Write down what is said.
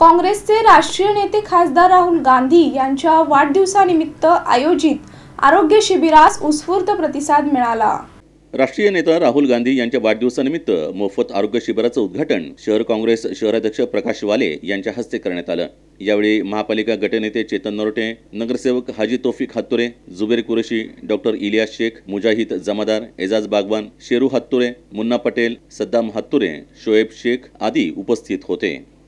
काँग्रेसचे राष्ट्रीय नेते खासदार राहुल गांधी यांच्या वाढदिवसानिमित्त आयोजित आरोग्य शिबिरास उत्स्फूर्त प्रतिसाद मिळाला राष्ट्रीय नेता राहुल गांधी यांच्या वाढदिवसानिमित्त मोफत आरोग्य शिबिराचं उद्घाटन शहर काँग्रेस शहराध्यक्ष प्रकाश वाले यांच्या हस्ते करण्यात आलं यावेळी महापालिका गटनेते चेतन नरोटे नगरसेवक हाजी तोफिक हातुरे जुबेर कुरेशी डॉक्टर इलियास शेख मुजाहिद जमादार एजाज बागवान शेरू हातुरे मुन्ना पटेल सद्दाम हातुरे शोएब शेख आदी उपस्थित होते